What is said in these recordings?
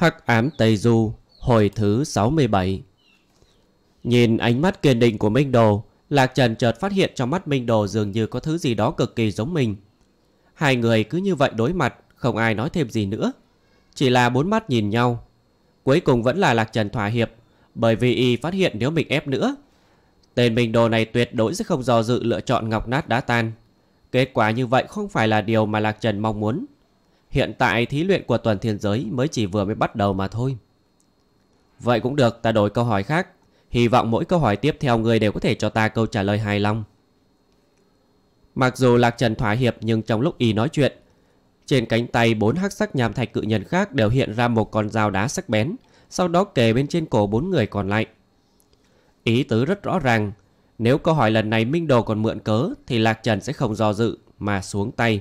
Hắc ám Tây Du Hồi thứ 67 Nhìn ánh mắt kiên định của Minh Đồ Lạc Trần chợt phát hiện trong mắt Minh Đồ dường như có thứ gì đó cực kỳ giống mình Hai người cứ như vậy đối mặt Không ai nói thêm gì nữa Chỉ là bốn mắt nhìn nhau Cuối cùng vẫn là Lạc Trần thỏa hiệp Bởi vì y phát hiện nếu mình ép nữa Tên Minh Đồ này tuyệt đối sẽ không do dự lựa chọn ngọc nát đá tan Kết quả như vậy không phải là điều mà Lạc Trần mong muốn Hiện tại thí luyện của tuần thiên giới mới chỉ vừa mới bắt đầu mà thôi. Vậy cũng được, ta đổi câu hỏi khác. Hy vọng mỗi câu hỏi tiếp theo người đều có thể cho ta câu trả lời hài lòng. Mặc dù Lạc Trần thỏa hiệp nhưng trong lúc y nói chuyện, trên cánh tay bốn hắc sắc nhàm thạch cự nhân khác đều hiện ra một con dao đá sắc bén, sau đó kề bên trên cổ bốn người còn lại. Ý tứ rất rõ ràng, nếu câu hỏi lần này Minh Đồ còn mượn cớ thì Lạc Trần sẽ không do dự mà xuống tay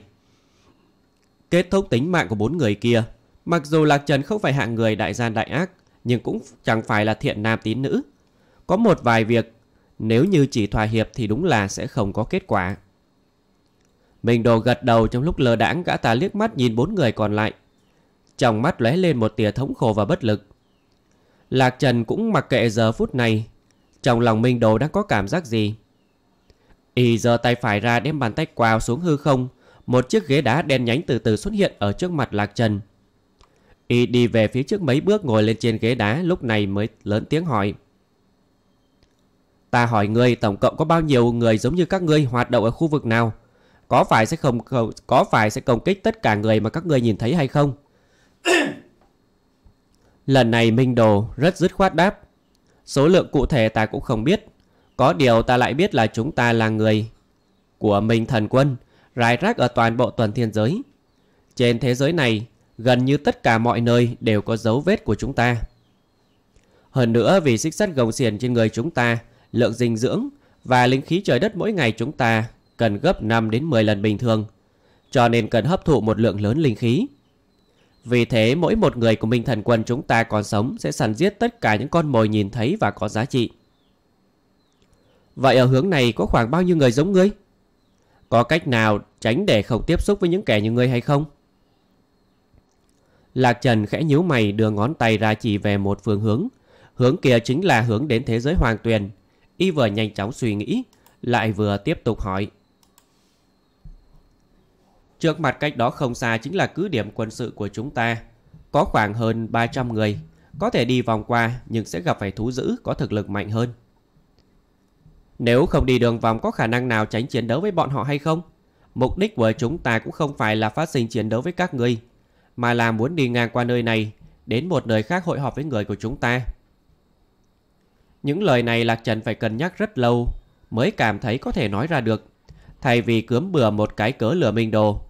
kết thúc tính mạng của bốn người kia. Mặc dù Lạc Trần không phải hạng người đại gian đại ác, nhưng cũng chẳng phải là thiện nam tín nữ. Có một vài việc, nếu như chỉ thỏa hiệp thì đúng là sẽ không có kết quả. Mình đồ gật đầu trong lúc lơ đãng gã ta liếc mắt nhìn bốn người còn lại. Trong mắt lóe lên một tia thống khổ và bất lực. Lạc Trần cũng mặc kệ giờ phút này, trong lòng Minh Đồ đang có cảm giác gì. Y giờ tay phải ra đem bàn tay quào xuống hư không, một chiếc ghế đá đen nhánh từ từ xuất hiện ở trước mặt Lạc Trần. Y đi về phía trước mấy bước ngồi lên trên ghế đá lúc này mới lớn tiếng hỏi. Ta hỏi ngươi tổng cộng có bao nhiêu người giống như các ngươi hoạt động ở khu vực nào? Có phải sẽ không có phải sẽ công kích tất cả người mà các ngươi nhìn thấy hay không? Lần này Minh Đồ rất dứt khoát đáp. Số lượng cụ thể ta cũng không biết. Có điều ta lại biết là chúng ta là người của Minh Thần Quân rải rác ở toàn bộ toàn thiên giới. Trên thế giới này, gần như tất cả mọi nơi đều có dấu vết của chúng ta. Hơn nữa vì xích sắt gồng xiển trên người chúng ta, lượng dinh dưỡng và linh khí trời đất mỗi ngày chúng ta cần gấp 5 đến 10 lần bình thường, cho nên cần hấp thụ một lượng lớn linh khí. Vì thế mỗi một người của Minh Thần Quân chúng ta còn sống sẽ săn giết tất cả những con mồi nhìn thấy và có giá trị. Vậy ở hướng này có khoảng bao nhiêu người giống ngươi? Có cách nào tránh để không tiếp xúc với những kẻ như ngươi hay không? Lạc Trần khẽ nhíu mày đưa ngón tay ra chỉ về một phương hướng. Hướng kia chính là hướng đến thế giới hoàng tuyền. Y vừa nhanh chóng suy nghĩ, lại vừa tiếp tục hỏi. Trước mặt cách đó không xa chính là cứ điểm quân sự của chúng ta. Có khoảng hơn 300 người. Có thể đi vòng qua nhưng sẽ gặp phải thú dữ có thực lực mạnh hơn. Nếu không đi đường vòng có khả năng nào tránh chiến đấu với bọn họ hay không? Mục đích của chúng ta cũng không phải là phát sinh chiến đấu với các ngươi, mà là muốn đi ngang qua nơi này, đến một nơi khác hội họp với người của chúng ta. Những lời này Lạc Trần phải cân nhắc rất lâu mới cảm thấy có thể nói ra được. Thay vì cướm bừa một cái cớ lừa Minh Đồ,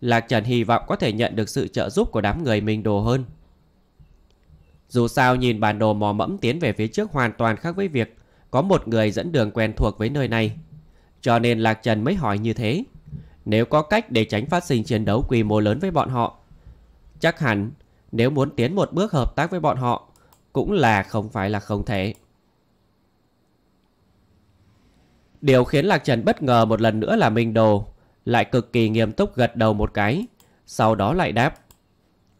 Lạc Trần hy vọng có thể nhận được sự trợ giúp của đám người Minh Đồ hơn. Dù sao nhìn bản đồ mò mẫm tiến về phía trước hoàn toàn khác với việc có một người dẫn đường quen thuộc với nơi này. Cho nên Lạc Trần mới hỏi như thế. Nếu có cách để tránh phát sinh chiến đấu quy mô lớn với bọn họ, chắc hẳn nếu muốn tiến một bước hợp tác với bọn họ cũng là không phải là không thể. Điều khiến Lạc Trần bất ngờ một lần nữa là Minh Đồ lại cực kỳ nghiêm túc gật đầu một cái, sau đó lại đáp.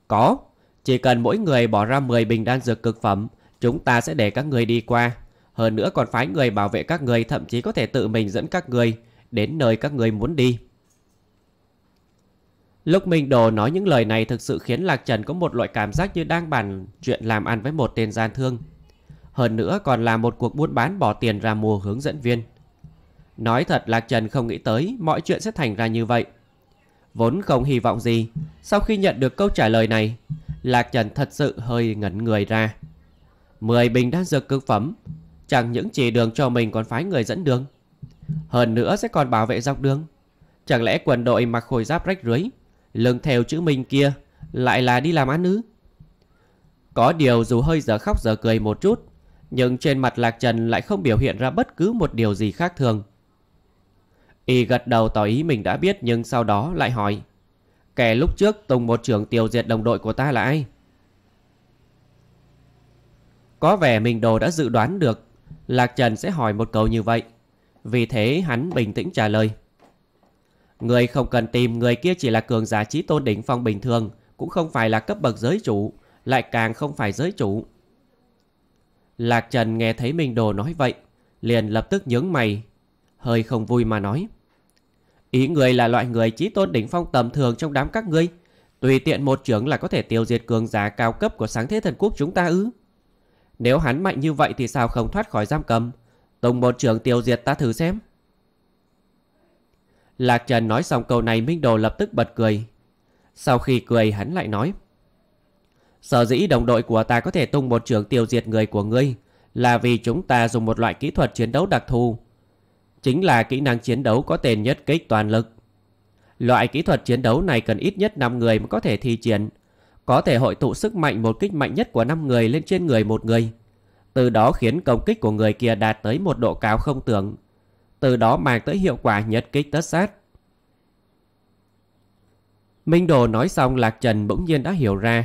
Có, chỉ cần mỗi người bỏ ra 10 bình đan dược cực phẩm, chúng ta sẽ để các người đi qua. Hơn nữa còn phái người bảo vệ các người thậm chí có thể tự mình dẫn các người đến nơi các người muốn đi. Lúc Minh Đồ nói những lời này thực sự khiến Lạc Trần có một loại cảm giác như đang bàn chuyện làm ăn với một tên gian thương. Hơn nữa còn là một cuộc buôn bán bỏ tiền ra mua hướng dẫn viên. Nói thật Lạc Trần không nghĩ tới mọi chuyện sẽ thành ra như vậy. Vốn không hy vọng gì, sau khi nhận được câu trả lời này, Lạc Trần thật sự hơi ngẩn người ra. 10 bình đan dược cực phẩm, Chẳng những chỉ đường cho mình còn phái người dẫn đường Hơn nữa sẽ còn bảo vệ dọc đường Chẳng lẽ quần đội mặc khôi giáp rách rưới Lưng theo chữ mình kia Lại là đi làm ăn nữ? Có điều dù hơi giờ khóc giờ cười một chút Nhưng trên mặt Lạc Trần lại không biểu hiện ra bất cứ một điều gì khác thường Y gật đầu tỏ ý mình đã biết nhưng sau đó lại hỏi Kẻ lúc trước tùng một trường tiêu diệt đồng đội của ta là ai? Có vẻ mình đồ đã dự đoán được Lạc Trần sẽ hỏi một câu như vậy. Vì thế hắn bình tĩnh trả lời. Người không cần tìm người kia chỉ là cường giả trí tôn đỉnh phong bình thường, cũng không phải là cấp bậc giới chủ, lại càng không phải giới chủ. Lạc Trần nghe thấy Minh Đồ nói vậy, liền lập tức nhướng mày, hơi không vui mà nói. Ý người là loại người trí tôn đỉnh phong tầm thường trong đám các ngươi, tùy tiện một trưởng là có thể tiêu diệt cường giả cao cấp của sáng thế thần quốc chúng ta ư? Nếu hắn mạnh như vậy thì sao không thoát khỏi giam cầm Tùng một trưởng tiêu diệt ta thử xem Lạc Trần nói xong câu này Minh Đồ lập tức bật cười Sau khi cười hắn lại nói Sở dĩ đồng đội của ta có thể tung một trường tiêu diệt người của ngươi Là vì chúng ta dùng một loại kỹ thuật chiến đấu đặc thù Chính là kỹ năng chiến đấu có tên nhất kích toàn lực Loại kỹ thuật chiến đấu này cần ít nhất 5 người mới có thể thi triển có thể hội tụ sức mạnh một kích mạnh nhất của năm người lên trên người một người. Từ đó khiến công kích của người kia đạt tới một độ cao không tưởng. Từ đó mang tới hiệu quả nhất kích tất sát. Minh Đồ nói xong Lạc Trần bỗng nhiên đã hiểu ra.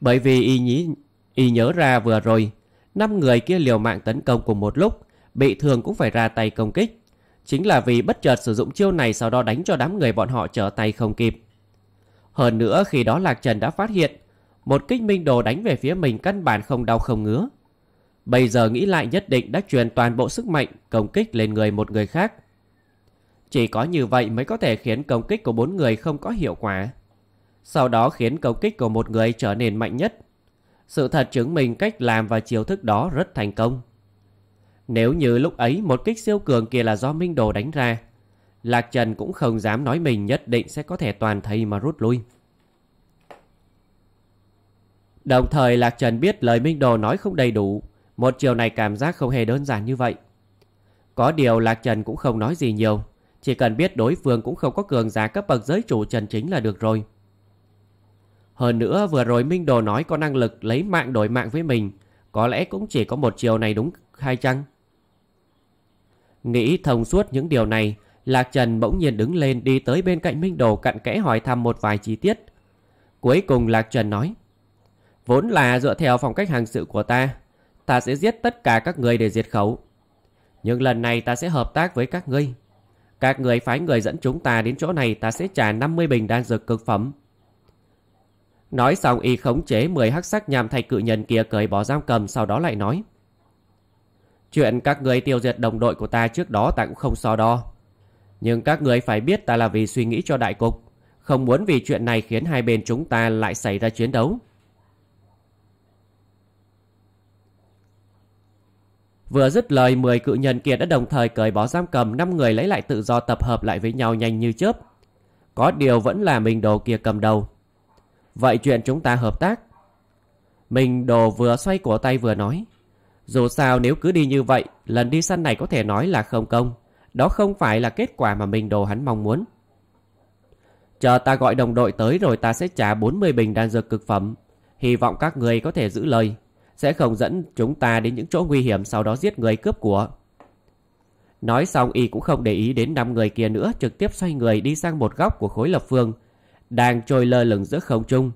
Bởi vì y, nhí, y nhớ ra vừa rồi, năm người kia liều mạng tấn công cùng một lúc, bị thương cũng phải ra tay công kích. Chính là vì bất chợt sử dụng chiêu này sau đó đánh cho đám người bọn họ trở tay không kịp. Hơn nữa khi đó Lạc Trần đã phát hiện một kích minh đồ đánh về phía mình căn bản không đau không ngứa. Bây giờ nghĩ lại nhất định đã truyền toàn bộ sức mạnh công kích lên người một người khác. Chỉ có như vậy mới có thể khiến công kích của bốn người không có hiệu quả. Sau đó khiến công kích của một người trở nên mạnh nhất. Sự thật chứng minh cách làm và chiêu thức đó rất thành công. Nếu như lúc ấy một kích siêu cường kia là do Minh Đồ đánh ra, Lạc Trần cũng không dám nói mình nhất định sẽ có thể toàn thây mà rút lui. Đồng thời Lạc Trần biết lời Minh Đồ nói không đầy đủ, một chiều này cảm giác không hề đơn giản như vậy. Có điều Lạc Trần cũng không nói gì nhiều, chỉ cần biết đối phương cũng không có cường giả cấp bậc giới chủ Trần Chính là được rồi. Hơn nữa vừa rồi Minh Đồ nói có năng lực lấy mạng đổi mạng với mình, có lẽ cũng chỉ có một chiều này đúng hay chăng? Nghĩ thông suốt những điều này, Lạc Trần bỗng nhiên đứng lên đi tới bên cạnh Minh Đồ cặn kẽ hỏi thăm một vài chi tiết. Cuối cùng Lạc Trần nói Vốn là dựa theo phong cách hành sự của ta, ta sẽ giết tất cả các người để diệt khẩu. Nhưng lần này ta sẽ hợp tác với các ngươi. Các người phái người dẫn chúng ta đến chỗ này ta sẽ trả 50 bình đan dược cực phẩm. Nói xong y khống chế 10 hắc sắc nhằm thay cự nhân kia cởi bỏ giam cầm sau đó lại nói. Chuyện các người tiêu diệt đồng đội của ta trước đó ta cũng không so đo. Nhưng các người phải biết ta là vì suy nghĩ cho đại cục. Không muốn vì chuyện này khiến hai bên chúng ta lại xảy ra chiến đấu. Vừa dứt lời 10 cự nhân kia đã đồng thời cởi bỏ giam cầm 5 người lấy lại tự do tập hợp lại với nhau nhanh như chớp. Có điều vẫn là mình đồ kia cầm đầu. Vậy chuyện chúng ta hợp tác. Mình đồ vừa xoay cổ tay vừa nói. Dù sao nếu cứ đi như vậy, lần đi săn này có thể nói là không công. Đó không phải là kết quả mà mình đồ hắn mong muốn. Chờ ta gọi đồng đội tới rồi ta sẽ trả 40 bình đan dược cực phẩm. Hy vọng các người có thể giữ lời sẽ không dẫn chúng ta đến những chỗ nguy hiểm sau đó giết người cướp của. Nói xong y cũng không để ý đến năm người kia nữa trực tiếp xoay người đi sang một góc của khối lập phương, đang trôi lơ lửng giữa không trung.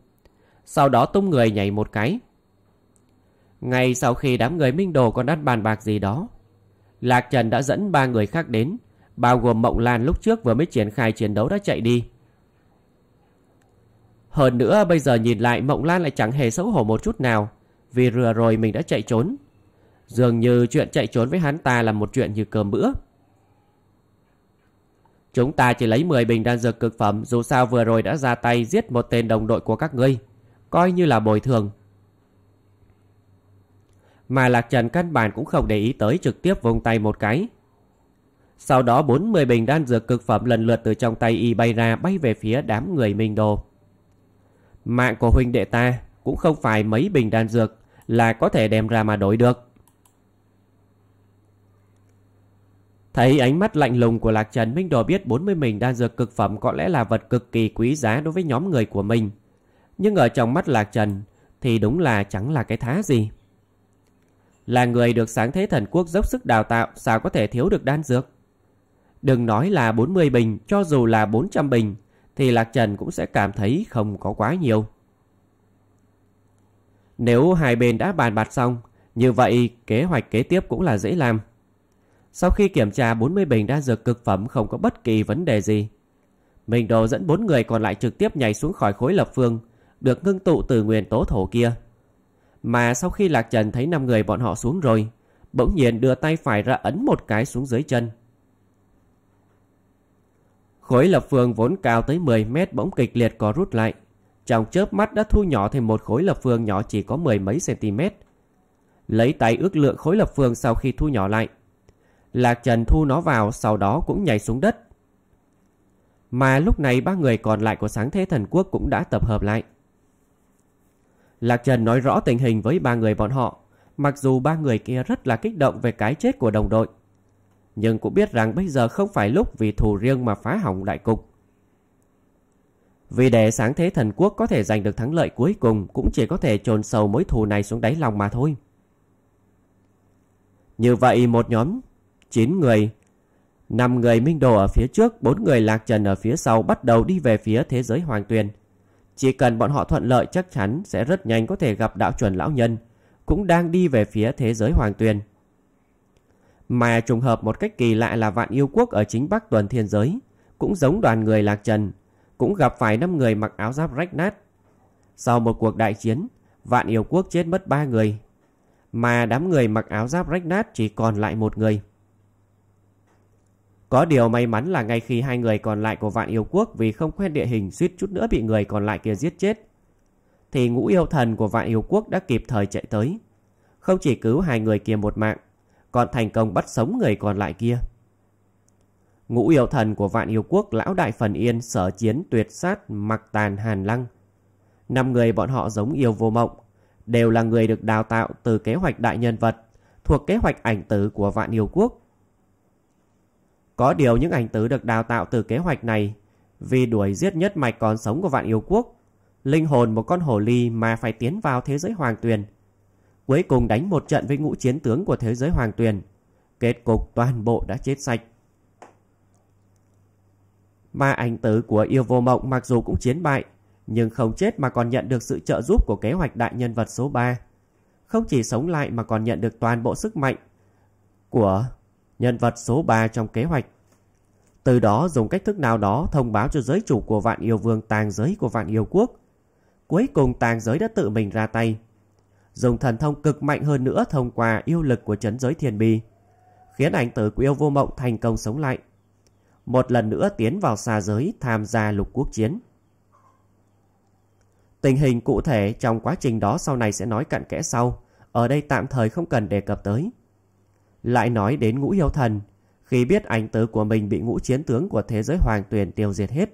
Sau đó tung người nhảy một cái. Ngay sau khi đám người minh đồ còn đang bàn bạc gì đó, Lạc Trần đã dẫn ba người khác đến, bao gồm Mộng Lan lúc trước vừa mới triển khai chiến đấu đã chạy đi. Hơn nữa bây giờ nhìn lại Mộng Lan lại chẳng hề xấu hổ một chút nào vì rừa rồi mình đã chạy trốn Dường như chuyện chạy trốn với hắn ta là một chuyện như cơm bữa Chúng ta chỉ lấy 10 bình đan dược cực phẩm Dù sao vừa rồi đã ra tay giết một tên đồng đội của các ngươi Coi như là bồi thường Mà Lạc Trần căn bản cũng không để ý tới trực tiếp vùng tay một cái Sau đó 40 bình đan dược cực phẩm lần lượt từ trong tay y bay ra bay về phía đám người Minh Đồ Mạng của huynh đệ ta cũng không phải mấy bình đan dược là có thể đem ra mà đổi được. Thấy ánh mắt lạnh lùng của Lạc Trần, Minh Đồ biết 40 mình đan dược cực phẩm có lẽ là vật cực kỳ quý giá đối với nhóm người của mình. Nhưng ở trong mắt Lạc Trần thì đúng là chẳng là cái thá gì. Là người được sáng thế thần quốc dốc sức đào tạo sao có thể thiếu được đan dược. Đừng nói là 40 bình, cho dù là 400 bình thì Lạc Trần cũng sẽ cảm thấy không có quá nhiều. Nếu hai bên đã bàn bạc xong, như vậy kế hoạch kế tiếp cũng là dễ làm. Sau khi kiểm tra 40 bình đa dược cực phẩm không có bất kỳ vấn đề gì, Minh Đồ dẫn bốn người còn lại trực tiếp nhảy xuống khỏi khối lập phương, được ngưng tụ từ nguyên tố thổ kia. Mà sau khi Lạc Trần thấy năm người bọn họ xuống rồi, bỗng nhiên đưa tay phải ra ấn một cái xuống dưới chân. Khối lập phương vốn cao tới 10 mét bỗng kịch liệt có rút lại, trong chớp mắt đã thu nhỏ thành một khối lập phương nhỏ chỉ có mười mấy cm. Lấy tay ước lượng khối lập phương sau khi thu nhỏ lại. Lạc Trần thu nó vào sau đó cũng nhảy xuống đất. Mà lúc này ba người còn lại của sáng thế thần quốc cũng đã tập hợp lại. Lạc Trần nói rõ tình hình với ba người bọn họ, mặc dù ba người kia rất là kích động về cái chết của đồng đội. Nhưng cũng biết rằng bây giờ không phải lúc vì thù riêng mà phá hỏng đại cục. Vì để sáng thế thần quốc có thể giành được thắng lợi cuối cùng cũng chỉ có thể chôn sâu mối thù này xuống đáy lòng mà thôi. Như vậy một nhóm, 9 người, 5 người minh đồ ở phía trước, 4 người lạc trần ở phía sau bắt đầu đi về phía thế giới hoàng tuyền. Chỉ cần bọn họ thuận lợi chắc chắn sẽ rất nhanh có thể gặp đạo chuẩn lão nhân, cũng đang đi về phía thế giới hoàng tuyền. Mà trùng hợp một cách kỳ lạ là vạn yêu quốc ở chính bắc tuần thiên giới, cũng giống đoàn người lạc trần cũng gặp phải năm người mặc áo giáp rách nát. Sau một cuộc đại chiến, vạn yêu quốc chết mất ba người, mà đám người mặc áo giáp rách nát chỉ còn lại một người. Có điều may mắn là ngay khi hai người còn lại của vạn yêu quốc vì không quen địa hình suýt chút nữa bị người còn lại kia giết chết, thì ngũ yêu thần của vạn yêu quốc đã kịp thời chạy tới. Không chỉ cứu hai người kia một mạng, còn thành công bắt sống người còn lại kia ngũ yêu thần của vạn yêu quốc lão đại phần yên sở chiến tuyệt sát mặc tàn hàn lăng. Năm người bọn họ giống yêu vô mộng, đều là người được đào tạo từ kế hoạch đại nhân vật, thuộc kế hoạch ảnh tử của vạn yêu quốc. Có điều những ảnh tử được đào tạo từ kế hoạch này, vì đuổi giết nhất mạch còn sống của vạn yêu quốc, linh hồn một con hổ ly mà phải tiến vào thế giới hoàng tuyền. Cuối cùng đánh một trận với ngũ chiến tướng của thế giới hoàng tuyền. Kết cục toàn bộ đã chết sạch. Mà ảnh tử của yêu vô mộng mặc dù cũng chiến bại, nhưng không chết mà còn nhận được sự trợ giúp của kế hoạch đại nhân vật số 3. Không chỉ sống lại mà còn nhận được toàn bộ sức mạnh của nhân vật số 3 trong kế hoạch. Từ đó dùng cách thức nào đó thông báo cho giới chủ của vạn yêu vương tàng giới của vạn yêu quốc. Cuối cùng tàng giới đã tự mình ra tay. Dùng thần thông cực mạnh hơn nữa thông qua yêu lực của chấn giới thiên bì Khiến ảnh tử của yêu vô mộng thành công sống lại một lần nữa tiến vào xa giới tham gia lục quốc chiến. Tình hình cụ thể trong quá trình đó sau này sẽ nói cặn kẽ sau, ở đây tạm thời không cần đề cập tới. Lại nói đến ngũ yêu thần, khi biết ảnh tử của mình bị ngũ chiến tướng của thế giới hoàng tuyển tiêu diệt hết.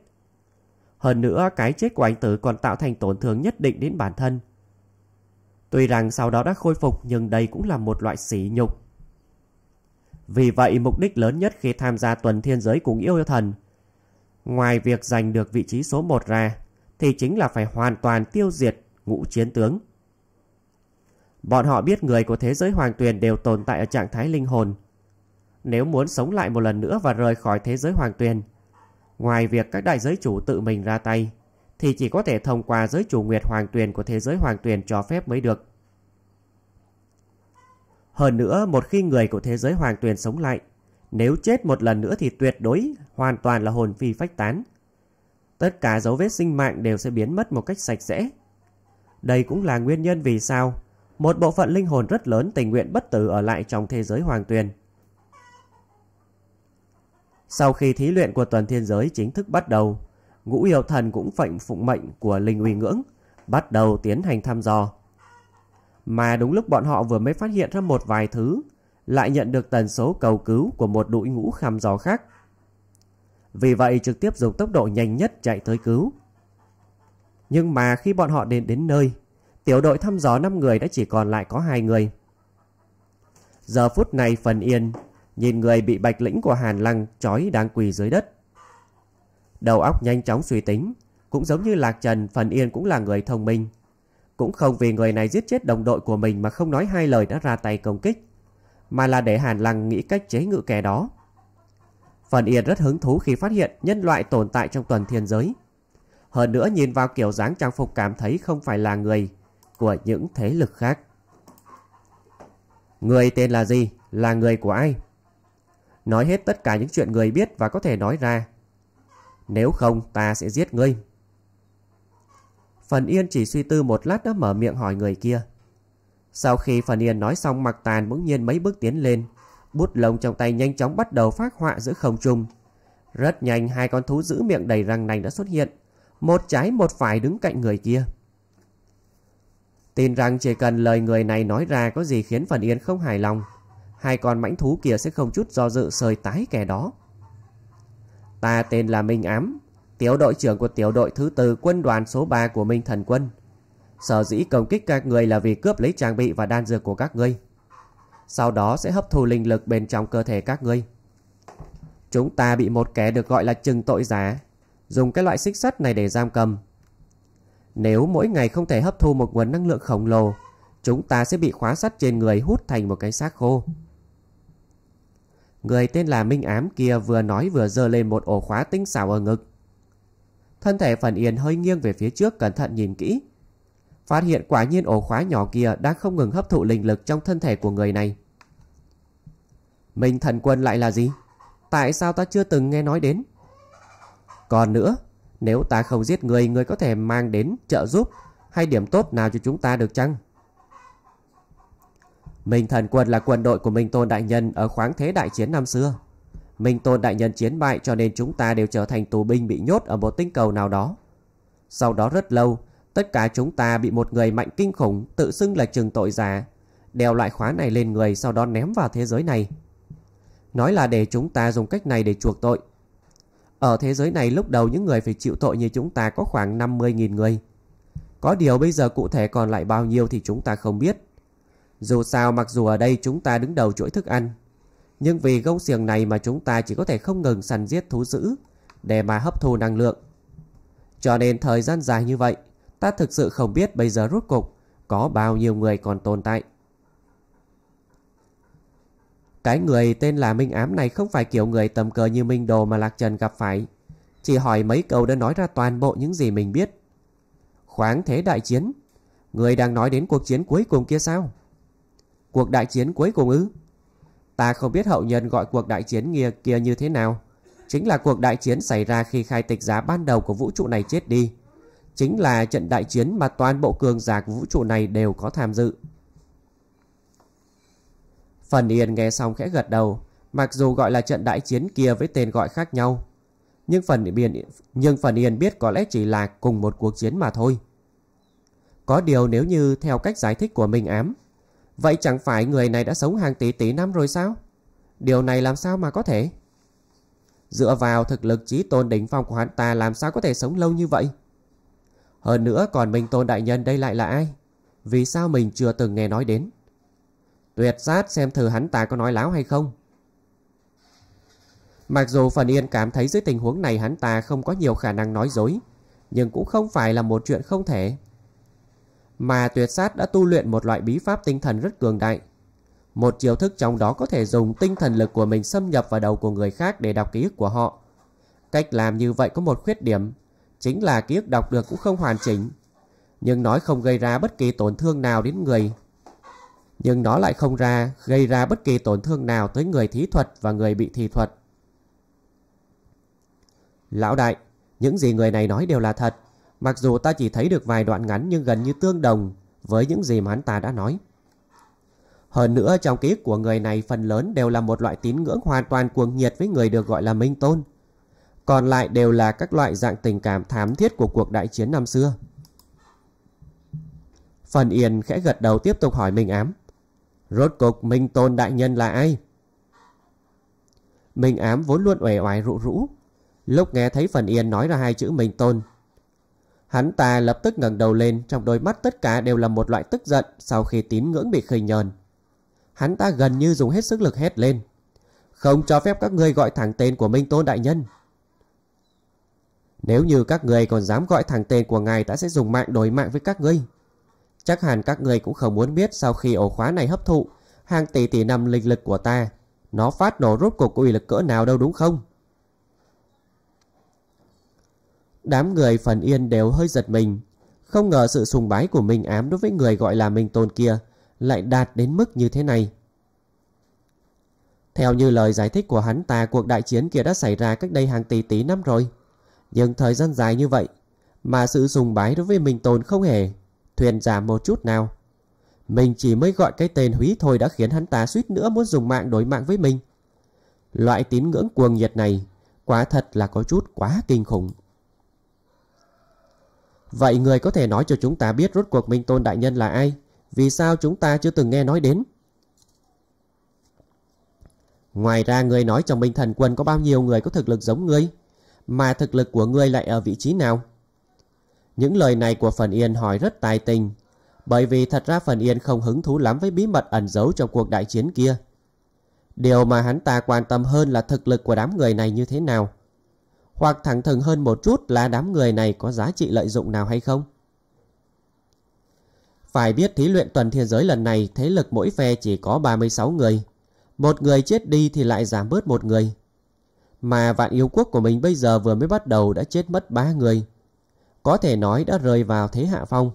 Hơn nữa cái chết của ảnh tử còn tạo thành tổn thương nhất định đến bản thân. Tuy rằng sau đó đã khôi phục nhưng đây cũng là một loại sỉ nhục vì vậy mục đích lớn nhất khi tham gia tuần thiên giới cùng yêu yêu thần Ngoài việc giành được vị trí số 1 ra Thì chính là phải hoàn toàn tiêu diệt ngũ chiến tướng Bọn họ biết người của thế giới hoàng tuyền đều tồn tại ở trạng thái linh hồn Nếu muốn sống lại một lần nữa và rời khỏi thế giới hoàng tuyền Ngoài việc các đại giới chủ tự mình ra tay Thì chỉ có thể thông qua giới chủ nguyệt hoàng tuyền của thế giới hoàng tuyền cho phép mới được hơn nữa một khi người của thế giới hoàng tuyền sống lại, nếu chết một lần nữa thì tuyệt đối hoàn toàn là hồn phi phách tán. Tất cả dấu vết sinh mạng đều sẽ biến mất một cách sạch sẽ. Đây cũng là nguyên nhân vì sao một bộ phận linh hồn rất lớn tình nguyện bất tử ở lại trong thế giới hoàng tuyền. Sau khi thí luyện của tuần thiên giới chính thức bắt đầu, ngũ yêu thần cũng phệnh phụng mệnh của linh uy ngưỡng, bắt đầu tiến hành thăm dò mà đúng lúc bọn họ vừa mới phát hiện ra một vài thứ, lại nhận được tần số cầu cứu của một đội ngũ khám gió khác. Vì vậy trực tiếp dùng tốc độ nhanh nhất chạy tới cứu. Nhưng mà khi bọn họ đến đến nơi, tiểu đội thăm dò 5 người đã chỉ còn lại có hai người. Giờ phút này Phần Yên nhìn người bị bạch lĩnh của Hàn Lăng trói đang quỳ dưới đất. Đầu óc nhanh chóng suy tính, cũng giống như Lạc Trần Phần Yên cũng là người thông minh, cũng không vì người này giết chết đồng đội của mình mà không nói hai lời đã ra tay công kích, mà là để Hàn Lăng nghĩ cách chế ngự kẻ đó. Phần Yên rất hứng thú khi phát hiện nhân loại tồn tại trong tuần thiên giới. Hơn nữa nhìn vào kiểu dáng trang phục cảm thấy không phải là người của những thế lực khác. Người tên là gì? Là người của ai? Nói hết tất cả những chuyện người biết và có thể nói ra. Nếu không ta sẽ giết ngươi. Phần Yên chỉ suy tư một lát đã mở miệng hỏi người kia. Sau khi Phần Yên nói xong mặc tàn bỗng nhiên mấy bước tiến lên, bút lông trong tay nhanh chóng bắt đầu phát họa giữa không trung. Rất nhanh hai con thú giữ miệng đầy răng nành đã xuất hiện, một trái một phải đứng cạnh người kia. Tin rằng chỉ cần lời người này nói ra có gì khiến Phần Yên không hài lòng, hai con mãnh thú kia sẽ không chút do dự sời tái kẻ đó. Ta tên là Minh Ám, Tiểu đội trưởng của tiểu đội thứ tư quân đoàn số 3 của Minh Thần Quân. Sở dĩ công kích các người là vì cướp lấy trang bị và đan dược của các ngươi. Sau đó sẽ hấp thu linh lực bên trong cơ thể các ngươi. Chúng ta bị một kẻ được gọi là trừng tội giả. Dùng cái loại xích sắt này để giam cầm. Nếu mỗi ngày không thể hấp thu một nguồn năng lượng khổng lồ, chúng ta sẽ bị khóa sắt trên người hút thành một cái xác khô. Người tên là Minh Ám kia vừa nói vừa giơ lên một ổ khóa tinh xảo ở ngực. Thân thể Phần Yên hơi nghiêng về phía trước cẩn thận nhìn kỹ. Phát hiện quả nhiên ổ khóa nhỏ kia đang không ngừng hấp thụ linh lực trong thân thể của người này. Minh thần quân lại là gì? Tại sao ta chưa từng nghe nói đến? Còn nữa, nếu ta không giết người, người có thể mang đến trợ giúp hay điểm tốt nào cho chúng ta được chăng? Minh thần quân là quân đội của Minh Tôn Đại Nhân ở khoáng thế đại chiến năm xưa. Minh Tôn Đại Nhân chiến bại cho nên chúng ta đều trở thành tù binh bị nhốt ở một tinh cầu nào đó. Sau đó rất lâu, tất cả chúng ta bị một người mạnh kinh khủng tự xưng là trừng tội giả, đeo loại khóa này lên người sau đó ném vào thế giới này. Nói là để chúng ta dùng cách này để chuộc tội. Ở thế giới này lúc đầu những người phải chịu tội như chúng ta có khoảng 50.000 người. Có điều bây giờ cụ thể còn lại bao nhiêu thì chúng ta không biết. Dù sao mặc dù ở đây chúng ta đứng đầu chuỗi thức ăn nhưng vì gông xiềng này mà chúng ta chỉ có thể không ngừng săn giết thú dữ để mà hấp thu năng lượng. Cho nên thời gian dài như vậy, ta thực sự không biết bây giờ rốt cục có bao nhiêu người còn tồn tại. Cái người tên là Minh Ám này không phải kiểu người tầm cờ như Minh Đồ mà Lạc Trần gặp phải. Chỉ hỏi mấy câu đã nói ra toàn bộ những gì mình biết. Khoáng thế đại chiến. Người đang nói đến cuộc chiến cuối cùng kia sao? Cuộc đại chiến cuối cùng ư? Ta không biết hậu nhân gọi cuộc đại chiến kia, kia như thế nào. Chính là cuộc đại chiến xảy ra khi khai tịch giá ban đầu của vũ trụ này chết đi. Chính là trận đại chiến mà toàn bộ cường giả của vũ trụ này đều có tham dự. Phần Yên nghe xong khẽ gật đầu, mặc dù gọi là trận đại chiến kia với tên gọi khác nhau. Nhưng Phần Yên, nhưng Phần Yên biết có lẽ chỉ là cùng một cuộc chiến mà thôi. Có điều nếu như theo cách giải thích của mình Ám, Vậy chẳng phải người này đã sống hàng tỷ tỷ năm rồi sao? Điều này làm sao mà có thể? Dựa vào thực lực trí tôn đỉnh phong của hắn ta làm sao có thể sống lâu như vậy? Hơn nữa còn Minh Tôn Đại Nhân đây lại là ai? Vì sao mình chưa từng nghe nói đến? Tuyệt sát xem thử hắn ta có nói láo hay không? Mặc dù Phần Yên cảm thấy dưới tình huống này hắn ta không có nhiều khả năng nói dối, nhưng cũng không phải là một chuyện không thể. Mà tuyệt sát đã tu luyện một loại bí pháp tinh thần rất cường đại. Một chiêu thức trong đó có thể dùng tinh thần lực của mình xâm nhập vào đầu của người khác để đọc ký ức của họ. Cách làm như vậy có một khuyết điểm, chính là ký ức đọc được cũng không hoàn chỉnh. Nhưng nói không gây ra bất kỳ tổn thương nào đến người. Nhưng nó lại không ra gây ra bất kỳ tổn thương nào tới người thí thuật và người bị thi thuật. Lão đại, những gì người này nói đều là thật. Mặc dù ta chỉ thấy được vài đoạn ngắn nhưng gần như tương đồng với những gì mà hắn ta đã nói. Hơn nữa trong ký ức của người này phần lớn đều là một loại tín ngưỡng hoàn toàn cuồng nhiệt với người được gọi là Minh Tôn. Còn lại đều là các loại dạng tình cảm thám thiết của cuộc đại chiến năm xưa. Phần Yên khẽ gật đầu tiếp tục hỏi Minh Ám. Rốt cục Minh Tôn Đại Nhân là ai? Minh Ám vốn luôn uể oải rụ rũ. Lúc nghe thấy Phần Yên nói ra hai chữ Minh Tôn, Hắn ta lập tức ngẩng đầu lên, trong đôi mắt tất cả đều là một loại tức giận sau khi tín ngưỡng bị khinh nhờn. Hắn ta gần như dùng hết sức lực hét lên. Không cho phép các ngươi gọi thẳng tên của Minh Tôn Đại Nhân. Nếu như các ngươi còn dám gọi thẳng tên của ngài ta sẽ dùng mạng đổi mạng với các ngươi. Chắc hẳn các ngươi cũng không muốn biết sau khi ổ khóa này hấp thụ, hàng tỷ tỷ năm linh lực của ta, nó phát nổ rốt cuộc uy lực cỡ nào đâu đúng không? Đám người phần yên đều hơi giật mình, không ngờ sự sùng bái của mình ám đối với người gọi là Minh tôn kia lại đạt đến mức như thế này. Theo như lời giải thích của hắn ta cuộc đại chiến kia đã xảy ra cách đây hàng tỷ tỷ năm rồi. Nhưng thời gian dài như vậy mà sự sùng bái đối với Minh tôn không hề thuyền giảm một chút nào. Mình chỉ mới gọi cái tên húy thôi đã khiến hắn ta suýt nữa muốn dùng mạng đối mạng với mình. Loại tín ngưỡng cuồng nhiệt này quả thật là có chút quá kinh khủng. Vậy người có thể nói cho chúng ta biết rốt cuộc Minh Tôn Đại Nhân là ai? Vì sao chúng ta chưa từng nghe nói đến? Ngoài ra người nói trong Minh Thần Quân có bao nhiêu người có thực lực giống ngươi? Mà thực lực của ngươi lại ở vị trí nào? Những lời này của Phần Yên hỏi rất tài tình. Bởi vì thật ra Phần Yên không hứng thú lắm với bí mật ẩn giấu trong cuộc đại chiến kia. Điều mà hắn ta quan tâm hơn là thực lực của đám người này như thế nào hoặc thẳng thừng hơn một chút là đám người này có giá trị lợi dụng nào hay không. Phải biết thí luyện tuần thiên giới lần này thế lực mỗi phe chỉ có 36 người. Một người chết đi thì lại giảm bớt một người. Mà vạn yêu quốc của mình bây giờ vừa mới bắt đầu đã chết mất ba người. Có thể nói đã rơi vào thế hạ phong.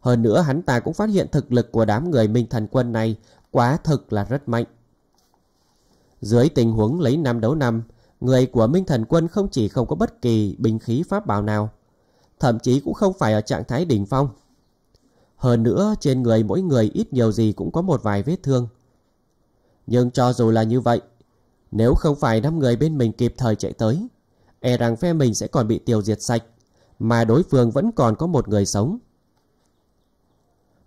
Hơn nữa hắn ta cũng phát hiện thực lực của đám người Minh Thần Quân này quá thực là rất mạnh. Dưới tình huống lấy năm đấu năm, người của Minh Thần Quân không chỉ không có bất kỳ binh khí pháp bảo nào, thậm chí cũng không phải ở trạng thái đỉnh phong. Hơn nữa, trên người mỗi người ít nhiều gì cũng có một vài vết thương. Nhưng cho dù là như vậy, nếu không phải năm người bên mình kịp thời chạy tới, e rằng phe mình sẽ còn bị tiêu diệt sạch, mà đối phương vẫn còn có một người sống.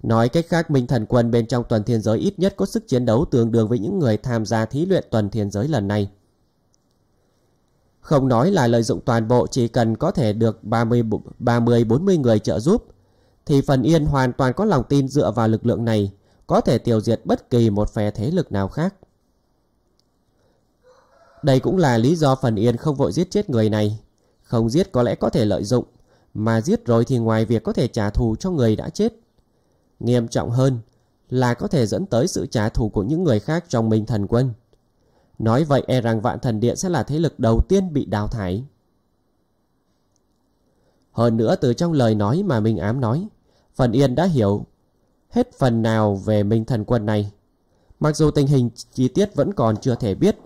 Nói cách khác, Minh Thần Quân bên trong tuần thiên giới ít nhất có sức chiến đấu tương đương với những người tham gia thí luyện tuần thiên giới lần này. Không nói là lợi dụng toàn bộ chỉ cần có thể được 30-40 người trợ giúp, thì Phần Yên hoàn toàn có lòng tin dựa vào lực lượng này có thể tiêu diệt bất kỳ một phe thế lực nào khác. Đây cũng là lý do Phần Yên không vội giết chết người này. Không giết có lẽ có thể lợi dụng, mà giết rồi thì ngoài việc có thể trả thù cho người đã chết. Nghiêm trọng hơn là có thể dẫn tới sự trả thù của những người khác trong mình thần quân. Nói vậy e rằng vạn thần điện sẽ là thế lực đầu tiên bị đào thải. Hơn nữa từ trong lời nói mà Minh Ám nói, Phần Yên đã hiểu hết phần nào về Minh Thần Quân này. Mặc dù tình hình chi tiết vẫn còn chưa thể biết,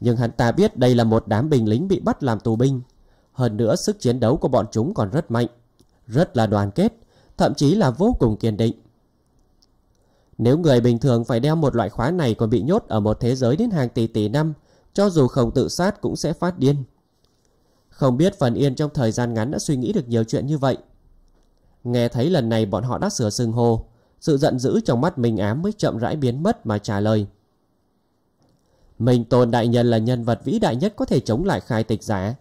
nhưng hắn ta biết đây là một đám binh lính bị bắt làm tù binh. Hơn nữa sức chiến đấu của bọn chúng còn rất mạnh, rất là đoàn kết, thậm chí là vô cùng kiên định. Nếu người bình thường phải đeo một loại khóa này còn bị nhốt ở một thế giới đến hàng tỷ tỷ năm, cho dù không tự sát cũng sẽ phát điên. Không biết Phần Yên trong thời gian ngắn đã suy nghĩ được nhiều chuyện như vậy. Nghe thấy lần này bọn họ đã sửa sừng hồ, sự giận dữ trong mắt mình Ám mới chậm rãi biến mất mà trả lời. Mình Tôn Đại Nhân là nhân vật vĩ đại nhất có thể chống lại khai tịch giả.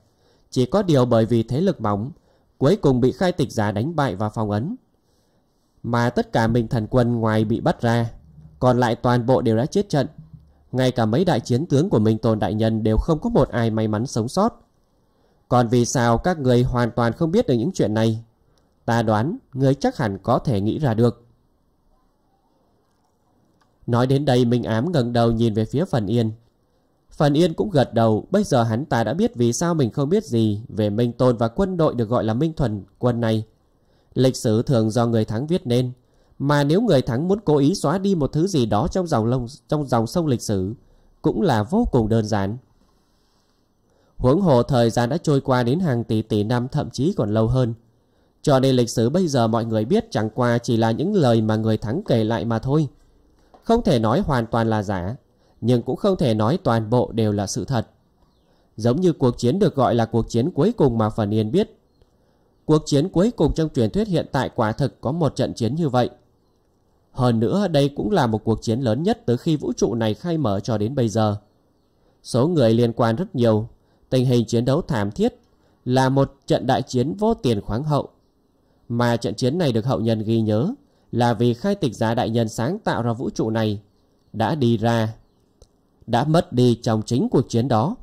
Chỉ có điều bởi vì thế lực bóng, cuối cùng bị khai tịch giả đánh bại và phòng ấn mà tất cả mình thần quân ngoài bị bắt ra, còn lại toàn bộ đều đã chết trận. Ngay cả mấy đại chiến tướng của Minh Tôn Đại Nhân đều không có một ai may mắn sống sót. Còn vì sao các người hoàn toàn không biết được những chuyện này? Ta đoán người chắc hẳn có thể nghĩ ra được. Nói đến đây Minh Ám ngẩng đầu nhìn về phía Phần Yên. Phần Yên cũng gật đầu, bây giờ hắn ta đã biết vì sao mình không biết gì về Minh Tôn và quân đội được gọi là Minh Thuần quân này. Lịch sử thường do người thắng viết nên, mà nếu người thắng muốn cố ý xóa đi một thứ gì đó trong dòng lông trong dòng sông lịch sử cũng là vô cùng đơn giản. Huống hồ thời gian đã trôi qua đến hàng tỷ tỷ năm thậm chí còn lâu hơn. Cho nên lịch sử bây giờ mọi người biết chẳng qua chỉ là những lời mà người thắng kể lại mà thôi. Không thể nói hoàn toàn là giả, nhưng cũng không thể nói toàn bộ đều là sự thật. Giống như cuộc chiến được gọi là cuộc chiến cuối cùng mà Phần Yên biết Cuộc chiến cuối cùng trong truyền thuyết hiện tại quả thực có một trận chiến như vậy. Hơn nữa đây cũng là một cuộc chiến lớn nhất từ khi vũ trụ này khai mở cho đến bây giờ. Số người liên quan rất nhiều, tình hình chiến đấu thảm thiết là một trận đại chiến vô tiền khoáng hậu. Mà trận chiến này được hậu nhân ghi nhớ là vì khai tịch giá đại nhân sáng tạo ra vũ trụ này đã đi ra, đã mất đi trong chính cuộc chiến đó.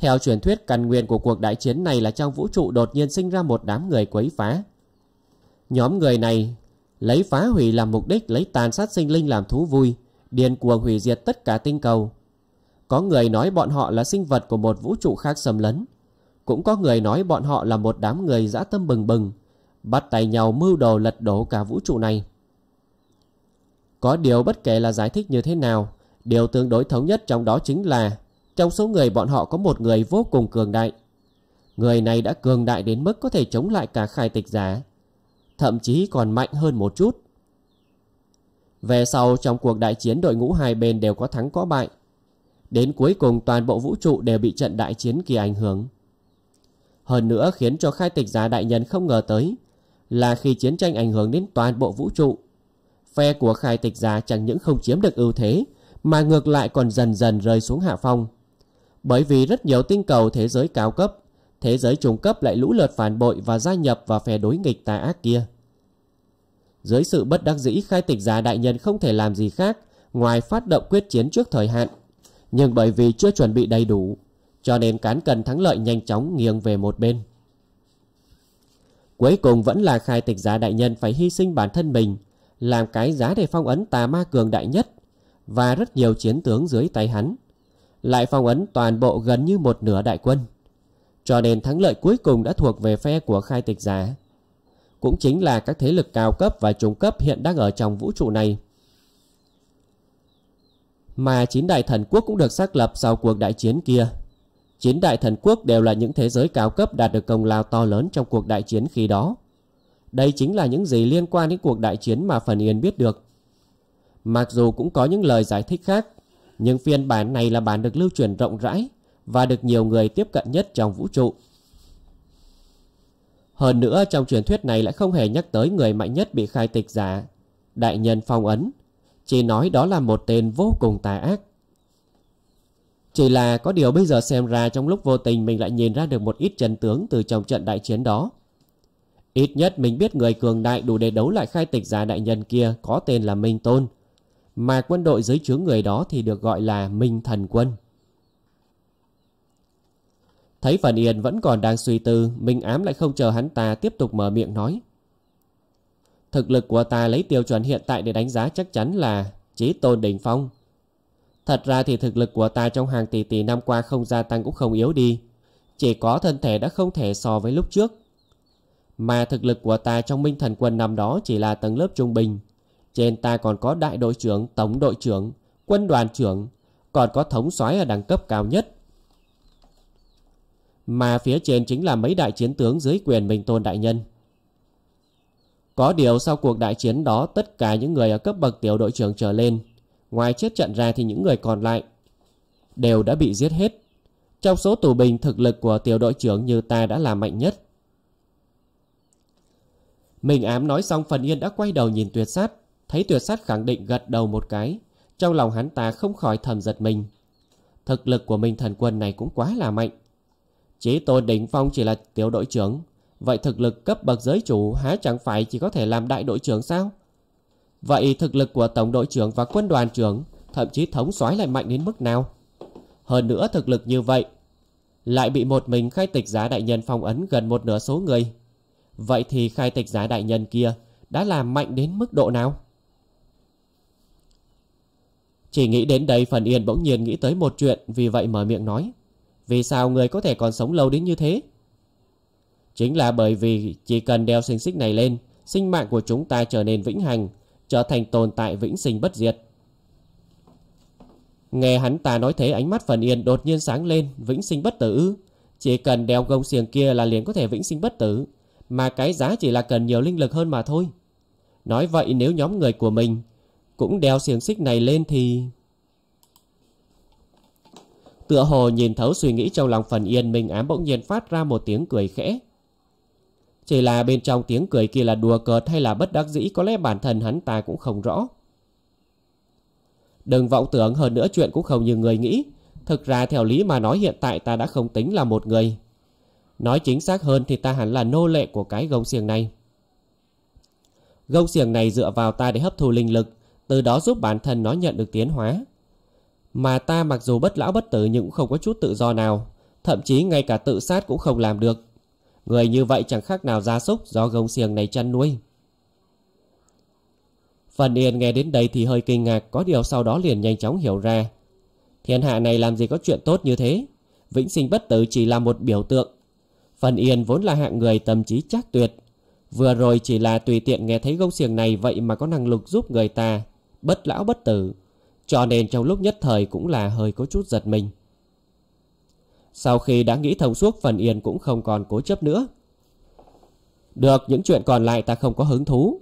Theo truyền thuyết căn nguyên của cuộc đại chiến này là trong vũ trụ đột nhiên sinh ra một đám người quấy phá. Nhóm người này lấy phá hủy làm mục đích lấy tàn sát sinh linh làm thú vui, điên cuồng hủy diệt tất cả tinh cầu. Có người nói bọn họ là sinh vật của một vũ trụ khác xâm lấn. Cũng có người nói bọn họ là một đám người dã tâm bừng bừng, bắt tay nhau mưu đồ lật đổ cả vũ trụ này. Có điều bất kể là giải thích như thế nào, điều tương đối thống nhất trong đó chính là trong số người bọn họ có một người vô cùng cường đại. Người này đã cường đại đến mức có thể chống lại cả khai tịch giả. Thậm chí còn mạnh hơn một chút. Về sau trong cuộc đại chiến đội ngũ hai bên đều có thắng có bại. Đến cuối cùng toàn bộ vũ trụ đều bị trận đại chiến kia ảnh hưởng. Hơn nữa khiến cho khai tịch giả đại nhân không ngờ tới là khi chiến tranh ảnh hưởng đến toàn bộ vũ trụ. Phe của khai tịch giả chẳng những không chiếm được ưu thế mà ngược lại còn dần dần rơi xuống hạ phong. Bởi vì rất nhiều tinh cầu thế giới cao cấp, thế giới trung cấp lại lũ lượt phản bội và gia nhập vào phe đối nghịch tà ác kia. Dưới sự bất đắc dĩ khai tịch giả đại nhân không thể làm gì khác ngoài phát động quyết chiến trước thời hạn. Nhưng bởi vì chưa chuẩn bị đầy đủ, cho nên cán cần thắng lợi nhanh chóng nghiêng về một bên. Cuối cùng vẫn là khai tịch giả đại nhân phải hy sinh bản thân mình, làm cái giá để phong ấn tà ma cường đại nhất, và rất nhiều chiến tướng dưới tay hắn lại phong ấn toàn bộ gần như một nửa đại quân. Cho nên thắng lợi cuối cùng đã thuộc về phe của khai tịch giả. Cũng chính là các thế lực cao cấp và trung cấp hiện đang ở trong vũ trụ này. Mà chín đại thần quốc cũng được xác lập sau cuộc đại chiến kia. Chín đại thần quốc đều là những thế giới cao cấp đạt được công lao to lớn trong cuộc đại chiến khi đó. Đây chính là những gì liên quan đến cuộc đại chiến mà Phần Yên biết được. Mặc dù cũng có những lời giải thích khác nhưng phiên bản này là bản được lưu truyền rộng rãi và được nhiều người tiếp cận nhất trong vũ trụ. Hơn nữa trong truyền thuyết này lại không hề nhắc tới người mạnh nhất bị khai tịch giả, đại nhân phong ấn, chỉ nói đó là một tên vô cùng tà ác. Chỉ là có điều bây giờ xem ra trong lúc vô tình mình lại nhìn ra được một ít chân tướng từ trong trận đại chiến đó. Ít nhất mình biết người cường đại đủ để đấu lại khai tịch giả đại nhân kia có tên là Minh Tôn mà quân đội dưới chướng người đó thì được gọi là Minh Thần Quân. Thấy Phần Yên vẫn còn đang suy tư, Minh Ám lại không chờ hắn ta tiếp tục mở miệng nói. Thực lực của ta lấy tiêu chuẩn hiện tại để đánh giá chắc chắn là chí tôn đỉnh phong. Thật ra thì thực lực của ta trong hàng tỷ tỷ năm qua không gia tăng cũng không yếu đi. Chỉ có thân thể đã không thể so với lúc trước. Mà thực lực của ta trong minh thần quân năm đó chỉ là tầng lớp trung bình. Trên ta còn có đại đội trưởng, tổng đội trưởng, quân đoàn trưởng, còn có thống soái ở đẳng cấp cao nhất. Mà phía trên chính là mấy đại chiến tướng dưới quyền Minh Tôn Đại Nhân. Có điều sau cuộc đại chiến đó tất cả những người ở cấp bậc tiểu đội trưởng trở lên, ngoài chết trận ra thì những người còn lại đều đã bị giết hết. Trong số tù binh thực lực của tiểu đội trưởng như ta đã là mạnh nhất. Mình ám nói xong Phần Yên đã quay đầu nhìn tuyệt sát. Thấy tuyệt sát khẳng định gật đầu một cái, trong lòng hắn ta không khỏi thầm giật mình. Thực lực của mình thần quân này cũng quá là mạnh. Chí tôn đỉnh phong chỉ là tiểu đội trưởng, vậy thực lực cấp bậc giới chủ há chẳng phải chỉ có thể làm đại đội trưởng sao? Vậy thực lực của tổng đội trưởng và quân đoàn trưởng, thậm chí thống soái lại mạnh đến mức nào? Hơn nữa thực lực như vậy, lại bị một mình khai tịch giá đại nhân phong ấn gần một nửa số người. Vậy thì khai tịch giá đại nhân kia đã làm mạnh đến mức độ nào? Chỉ nghĩ đến đây Phần Yên bỗng nhiên nghĩ tới một chuyện Vì vậy mở miệng nói Vì sao người có thể còn sống lâu đến như thế Chính là bởi vì Chỉ cần đeo sinh xích này lên Sinh mạng của chúng ta trở nên vĩnh hằng Trở thành tồn tại vĩnh sinh bất diệt Nghe hắn ta nói thế ánh mắt Phần Yên đột nhiên sáng lên Vĩnh sinh bất tử Chỉ cần đeo gông xiềng kia là liền có thể vĩnh sinh bất tử Mà cái giá chỉ là cần nhiều linh lực hơn mà thôi Nói vậy nếu nhóm người của mình cũng đeo xiềng xích này lên thì... Tựa hồ nhìn thấu suy nghĩ trong lòng phần yên mình ám bỗng nhiên phát ra một tiếng cười khẽ. Chỉ là bên trong tiếng cười kia là đùa cợt hay là bất đắc dĩ có lẽ bản thân hắn ta cũng không rõ. Đừng vọng tưởng hơn nữa chuyện cũng không như người nghĩ. Thực ra theo lý mà nói hiện tại ta đã không tính là một người. Nói chính xác hơn thì ta hẳn là nô lệ của cái gông xiềng này. Gông xiềng này dựa vào ta để hấp thu linh lực, từ đó giúp bản thân nó nhận được tiến hóa. Mà ta mặc dù bất lão bất tử nhưng cũng không có chút tự do nào, thậm chí ngay cả tự sát cũng không làm được. Người như vậy chẳng khác nào gia súc do gông xiềng này chăn nuôi. Phần Yên nghe đến đây thì hơi kinh ngạc, có điều sau đó liền nhanh chóng hiểu ra. Thiên hạ này làm gì có chuyện tốt như thế? Vĩnh sinh bất tử chỉ là một biểu tượng. Phần Yên vốn là hạng người tâm trí chắc tuyệt. Vừa rồi chỉ là tùy tiện nghe thấy gông xiềng này vậy mà có năng lực giúp người ta bất lão bất tử, cho nên trong lúc nhất thời cũng là hơi có chút giật mình. Sau khi đã nghĩ thông suốt Phần Yên cũng không còn cố chấp nữa. Được, những chuyện còn lại ta không có hứng thú.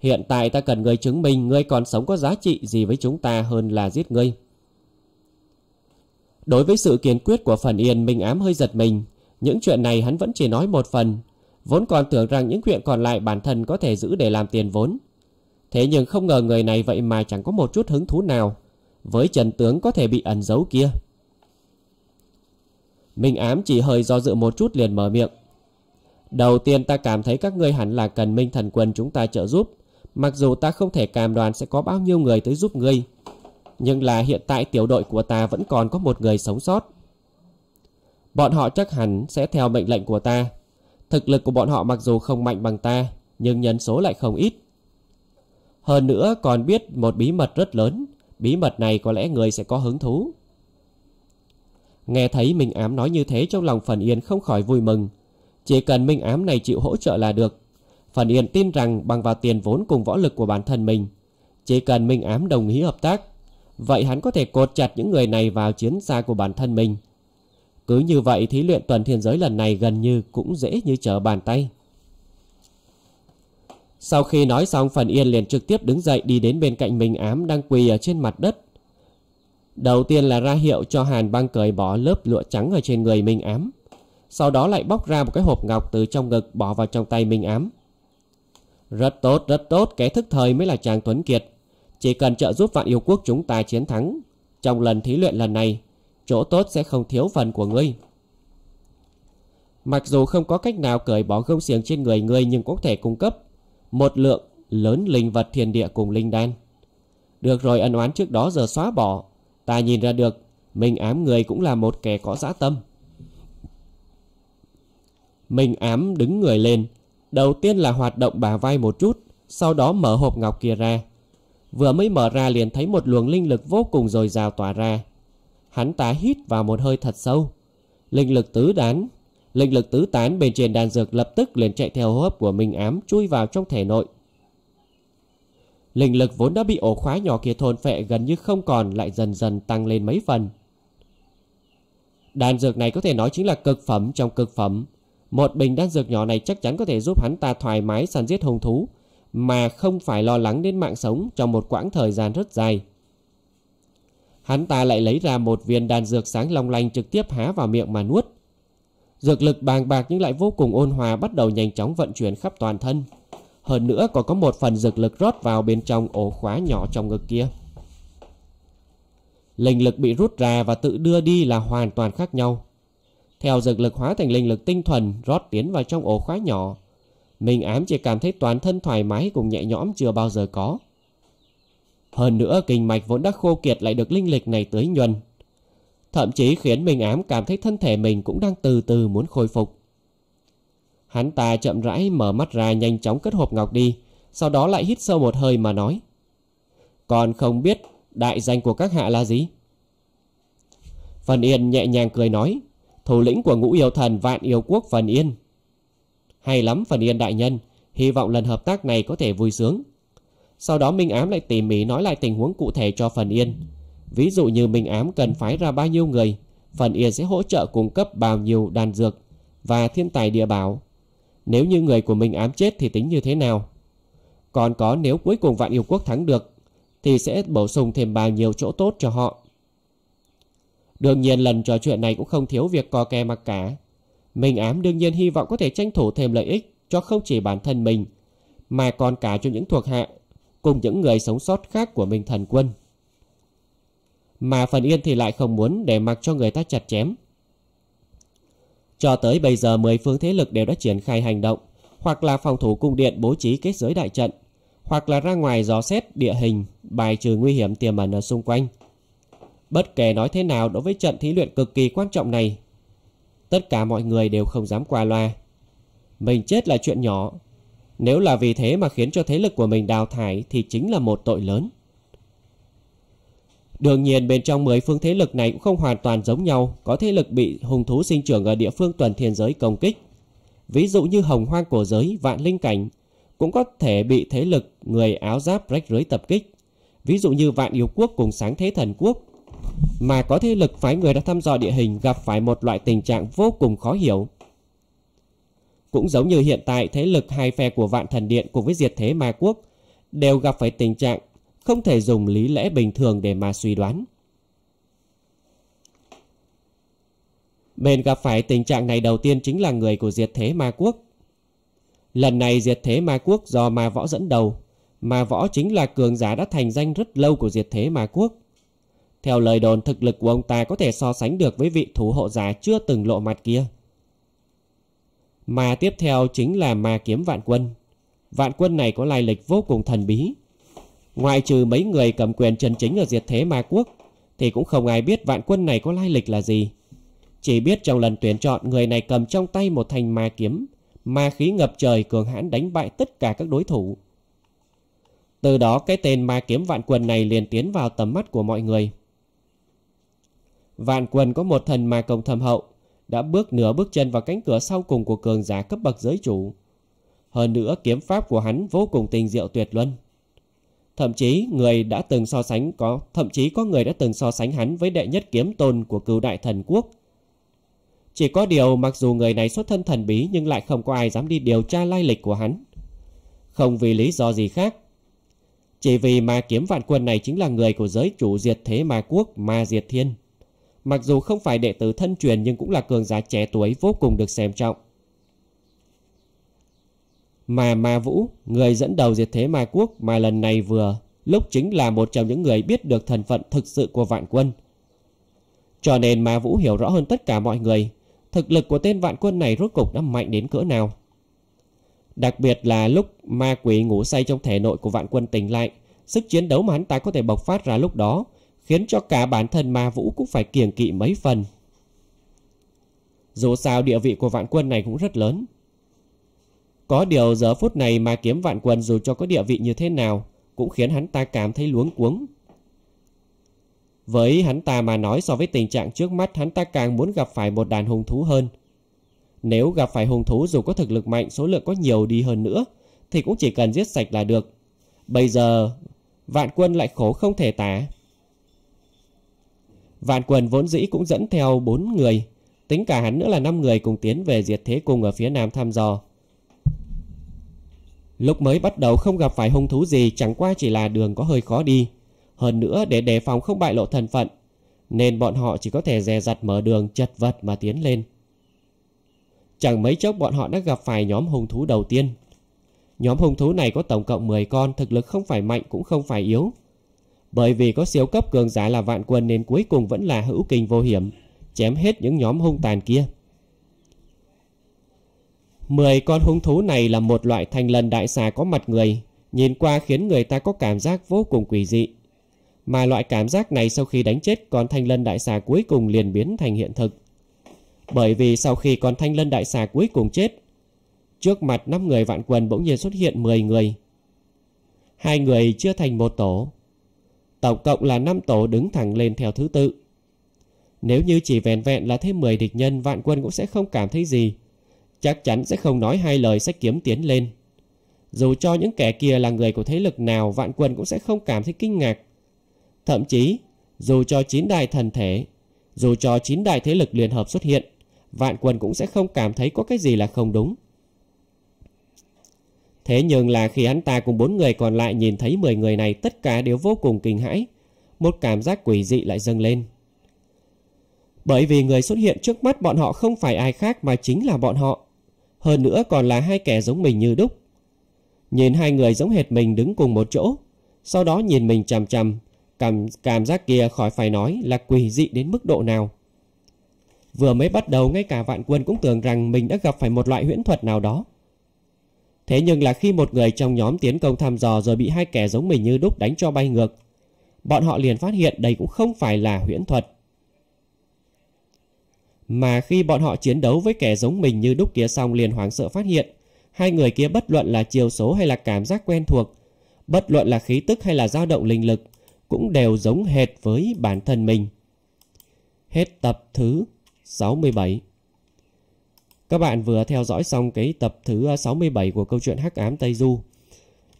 Hiện tại ta cần người chứng minh ngươi còn sống có giá trị gì với chúng ta hơn là giết ngươi. Đối với sự kiên quyết của Phần Yên, Minh Ám hơi giật mình. Những chuyện này hắn vẫn chỉ nói một phần. Vốn còn tưởng rằng những chuyện còn lại bản thân có thể giữ để làm tiền vốn. Thế nhưng không ngờ người này vậy mà chẳng có một chút hứng thú nào với trần tướng có thể bị ẩn giấu kia. Minh ám chỉ hơi do dự một chút liền mở miệng. Đầu tiên ta cảm thấy các ngươi hẳn là cần Minh thần quân chúng ta trợ giúp. Mặc dù ta không thể cảm đoan sẽ có bao nhiêu người tới giúp ngươi. Nhưng là hiện tại tiểu đội của ta vẫn còn có một người sống sót. Bọn họ chắc hẳn sẽ theo mệnh lệnh của ta. Thực lực của bọn họ mặc dù không mạnh bằng ta, nhưng nhân số lại không ít. Hơn nữa còn biết một bí mật rất lớn. Bí mật này có lẽ người sẽ có hứng thú. Nghe thấy Minh Ám nói như thế trong lòng Phần Yên không khỏi vui mừng. Chỉ cần Minh Ám này chịu hỗ trợ là được. Phần Yên tin rằng bằng vào tiền vốn cùng võ lực của bản thân mình. Chỉ cần Minh Ám đồng ý hợp tác. Vậy hắn có thể cột chặt những người này vào chiến xa của bản thân mình. Cứ như vậy thí luyện tuần thiên giới lần này gần như cũng dễ như trở bàn tay. Sau khi nói xong Phần Yên liền trực tiếp đứng dậy đi đến bên cạnh Minh Ám đang quỳ ở trên mặt đất. Đầu tiên là ra hiệu cho Hàn băng cởi bỏ lớp lụa trắng ở trên người Minh Ám. Sau đó lại bóc ra một cái hộp ngọc từ trong ngực bỏ vào trong tay Minh Ám. Rất tốt, rất tốt, kẻ thức thời mới là chàng Tuấn Kiệt. Chỉ cần trợ giúp vạn yêu quốc chúng ta chiến thắng. Trong lần thí luyện lần này, chỗ tốt sẽ không thiếu phần của ngươi. Mặc dù không có cách nào cởi bỏ gông xiềng trên người ngươi nhưng cũng thể cung cấp một lượng lớn linh vật thiên địa cùng linh đan. Được rồi ân oán trước đó giờ xóa bỏ, ta nhìn ra được, mình ám người cũng là một kẻ có dã tâm. Mình ám đứng người lên, đầu tiên là hoạt động bả vai một chút, sau đó mở hộp ngọc kia ra. Vừa mới mở ra liền thấy một luồng linh lực vô cùng dồi dào tỏa ra. Hắn ta hít vào một hơi thật sâu. Linh lực tứ đán linh lực tứ tán bên trên đan dược lập tức liền chạy theo hô hấp của Minh Ám chui vào trong thể nội. Linh lực vốn đã bị ổ khóa nhỏ kia thôn phệ gần như không còn lại dần dần tăng lên mấy phần. Đan dược này có thể nói chính là cực phẩm trong cực phẩm. Một bình đan dược nhỏ này chắc chắn có thể giúp hắn ta thoải mái săn giết hung thú, mà không phải lo lắng đến mạng sống trong một quãng thời gian rất dài. Hắn ta lại lấy ra một viên đan dược sáng long lanh trực tiếp há vào miệng mà nuốt Dược lực bàng bạc nhưng lại vô cùng ôn hòa bắt đầu nhanh chóng vận chuyển khắp toàn thân. Hơn nữa còn có một phần dược lực rót vào bên trong ổ khóa nhỏ trong ngực kia. Linh lực bị rút ra và tự đưa đi là hoàn toàn khác nhau. Theo dược lực hóa thành linh lực tinh thuần rót tiến vào trong ổ khóa nhỏ. mình ám chỉ cảm thấy toàn thân thoải mái cùng nhẹ nhõm chưa bao giờ có. Hơn nữa kinh mạch vốn đã khô kiệt lại được linh lực này tưới nhuần thậm chí khiến Minh Ám cảm thấy thân thể mình cũng đang từ từ muốn khôi phục. Hắn ta chậm rãi mở mắt ra nhanh chóng cất hộp ngọc đi, sau đó lại hít sâu một hơi mà nói. Còn không biết đại danh của các hạ là gì? Phần Yên nhẹ nhàng cười nói, thủ lĩnh của ngũ yêu thần vạn yêu quốc Phần Yên. Hay lắm Phần Yên đại nhân, hy vọng lần hợp tác này có thể vui sướng. Sau đó Minh Ám lại tỉ mỉ nói lại tình huống cụ thể cho Phần Yên. Ví dụ như Minh Ám cần phái ra bao nhiêu người, Phần Yên sẽ hỗ trợ cung cấp bao nhiêu đan dược và thiên tài địa bảo. Nếu như người của Minh Ám chết thì tính như thế nào? Còn có nếu cuối cùng Vạn Yêu Quốc thắng được, thì sẽ bổ sung thêm bao nhiêu chỗ tốt cho họ. Đương nhiên lần trò chuyện này cũng không thiếu việc co kè mặc cả. Minh Ám đương nhiên hy vọng có thể tranh thủ thêm lợi ích cho không chỉ bản thân mình, mà còn cả cho những thuộc hạ cùng những người sống sót khác của Minh Thần Quân mà Phần Yên thì lại không muốn để mặc cho người ta chặt chém. Cho tới bây giờ 10 phương thế lực đều đã triển khai hành động, hoặc là phòng thủ cung điện bố trí kết giới đại trận, hoặc là ra ngoài dò xét địa hình, bài trừ nguy hiểm tiềm ẩn ở xung quanh. Bất kể nói thế nào đối với trận thí luyện cực kỳ quan trọng này, tất cả mọi người đều không dám qua loa. Mình chết là chuyện nhỏ, nếu là vì thế mà khiến cho thế lực của mình đào thải thì chính là một tội lớn. Đương nhiên bên trong mười phương thế lực này cũng không hoàn toàn giống nhau, có thế lực bị hùng thú sinh trưởng ở địa phương tuần thiên giới công kích. Ví dụ như hồng hoang cổ giới, vạn linh cảnh, cũng có thể bị thế lực người áo giáp rách rưới tập kích. Ví dụ như vạn yêu quốc cùng sáng thế thần quốc. Mà có thế lực phái người đã thăm dò địa hình gặp phải một loại tình trạng vô cùng khó hiểu. Cũng giống như hiện tại thế lực hai phe của vạn thần điện cùng với diệt thế ma quốc đều gặp phải tình trạng không thể dùng lý lẽ bình thường để mà suy đoán. Bên gặp phải tình trạng này đầu tiên chính là người của diệt thế ma quốc. Lần này diệt thế ma quốc do ma võ dẫn đầu, ma võ chính là cường giả đã thành danh rất lâu của diệt thế ma quốc. Theo lời đồn thực lực của ông ta có thể so sánh được với vị thủ hộ giả chưa từng lộ mặt kia. Mà tiếp theo chính là ma kiếm vạn quân. Vạn quân này có lai lịch vô cùng thần bí. Ngoại trừ mấy người cầm quyền chân chính ở diệt thế ma quốc Thì cũng không ai biết vạn quân này có lai lịch là gì Chỉ biết trong lần tuyển chọn người này cầm trong tay một thanh ma kiếm Ma khí ngập trời cường hãn đánh bại tất cả các đối thủ Từ đó cái tên ma kiếm vạn quân này liền tiến vào tầm mắt của mọi người Vạn quân có một thần ma công thâm hậu Đã bước nửa bước chân vào cánh cửa sau cùng của cường giả cấp bậc giới chủ Hơn nữa kiếm pháp của hắn vô cùng tình diệu tuyệt luân Thậm chí người đã từng so sánh có thậm chí có người đã từng so sánh hắn với đệ nhất kiếm tôn của cửu đại thần quốc. Chỉ có điều mặc dù người này xuất thân thần bí nhưng lại không có ai dám đi điều tra lai lịch của hắn. Không vì lý do gì khác. Chỉ vì mà kiếm vạn quân này chính là người của giới chủ diệt thế ma quốc Ma Diệt Thiên. Mặc dù không phải đệ tử thân truyền nhưng cũng là cường giả trẻ tuổi vô cùng được xem trọng. Mà Ma Vũ, người dẫn đầu diệt thế Ma Quốc mà lần này vừa, lúc chính là một trong những người biết được thần phận thực sự của vạn quân. Cho nên Ma Vũ hiểu rõ hơn tất cả mọi người, thực lực của tên vạn quân này rốt cục đã mạnh đến cỡ nào. Đặc biệt là lúc ma quỷ ngủ say trong thể nội của vạn quân tỉnh lại, sức chiến đấu mà hắn ta có thể bộc phát ra lúc đó, khiến cho cả bản thân ma vũ cũng phải kiềng kỵ mấy phần. Dù sao địa vị của vạn quân này cũng rất lớn, có điều giờ phút này mà kiếm vạn quân dù cho có địa vị như thế nào cũng khiến hắn ta cảm thấy luống cuống. Với hắn ta mà nói so với tình trạng trước mắt hắn ta càng muốn gặp phải một đàn hùng thú hơn. Nếu gặp phải hùng thú dù có thực lực mạnh số lượng có nhiều đi hơn nữa thì cũng chỉ cần giết sạch là được. Bây giờ vạn quân lại khổ không thể tả. Vạn quân vốn dĩ cũng dẫn theo bốn người, tính cả hắn nữa là năm người cùng tiến về diệt thế cùng ở phía nam thăm dò. Lúc mới bắt đầu không gặp phải hung thú gì chẳng qua chỉ là đường có hơi khó đi. Hơn nữa để đề phòng không bại lộ thân phận. Nên bọn họ chỉ có thể dè dặt mở đường chật vật mà tiến lên. Chẳng mấy chốc bọn họ đã gặp phải nhóm hung thú đầu tiên. Nhóm hung thú này có tổng cộng 10 con, thực lực không phải mạnh cũng không phải yếu. Bởi vì có siêu cấp cường giả là vạn quân nên cuối cùng vẫn là hữu kinh vô hiểm, chém hết những nhóm hung tàn kia. Mười con hung thú này là một loại thanh lần đại xà có mặt người, nhìn qua khiến người ta có cảm giác vô cùng quỷ dị. Mà loại cảm giác này sau khi đánh chết con thanh lân đại xà cuối cùng liền biến thành hiện thực. Bởi vì sau khi con thanh lân đại xà cuối cùng chết, trước mặt năm người vạn quần bỗng nhiên xuất hiện 10 người. Hai người chưa thành một tổ. Tổng cộng là năm tổ đứng thẳng lên theo thứ tự. Nếu như chỉ vẹn vẹn là thêm 10 địch nhân, vạn quân cũng sẽ không cảm thấy gì chắc chắn sẽ không nói hai lời sẽ kiếm tiến lên. Dù cho những kẻ kia là người của thế lực nào, vạn quân cũng sẽ không cảm thấy kinh ngạc. Thậm chí, dù cho chín đại thần thể, dù cho chín đại thế lực liên hợp xuất hiện, vạn quân cũng sẽ không cảm thấy có cái gì là không đúng. Thế nhưng là khi hắn ta cùng bốn người còn lại nhìn thấy 10 người này tất cả đều vô cùng kinh hãi, một cảm giác quỷ dị lại dâng lên. Bởi vì người xuất hiện trước mắt bọn họ không phải ai khác mà chính là bọn họ hơn nữa còn là hai kẻ giống mình như đúc. Nhìn hai người giống hệt mình đứng cùng một chỗ, sau đó nhìn mình chằm chằm, cảm, cảm giác kia khỏi phải nói là quỷ dị đến mức độ nào. Vừa mới bắt đầu ngay cả vạn quân cũng tưởng rằng mình đã gặp phải một loại huyễn thuật nào đó. Thế nhưng là khi một người trong nhóm tiến công thăm dò rồi bị hai kẻ giống mình như đúc đánh cho bay ngược, bọn họ liền phát hiện đây cũng không phải là huyễn thuật mà khi bọn họ chiến đấu với kẻ giống mình như đúc kia xong liền hoảng sợ phát hiện, hai người kia bất luận là chiều số hay là cảm giác quen thuộc, bất luận là khí tức hay là dao động linh lực, cũng đều giống hệt với bản thân mình. Hết tập thứ 67 Các bạn vừa theo dõi xong cái tập thứ 67 của câu chuyện Hắc Ám Tây Du.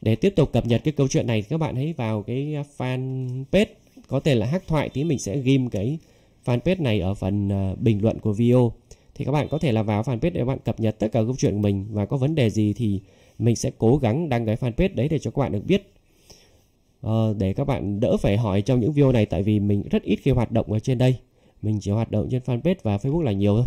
Để tiếp tục cập nhật cái câu chuyện này các bạn hãy vào cái fanpage có tên là Hắc Thoại thì mình sẽ ghim cái fanpage này ở phần ờ, bình luận của video thì các bạn có thể là vào fanpage để các bạn cập nhật tất cả câu chuyện của mình và có vấn đề gì thì mình sẽ cố gắng đăng cái fanpage đấy để cho các bạn được biết ờ, để các bạn đỡ phải hỏi trong những video này tại vì mình rất ít khi hoạt động ở trên đây mình chỉ hoạt động trên fanpage và facebook là nhiều thôi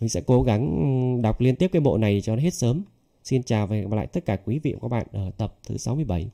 mình sẽ cố gắng đọc liên tiếp cái bộ này cho nó hết sớm xin chào và hẹn gặp lại tất cả quý vị và các bạn ở tập thứ 67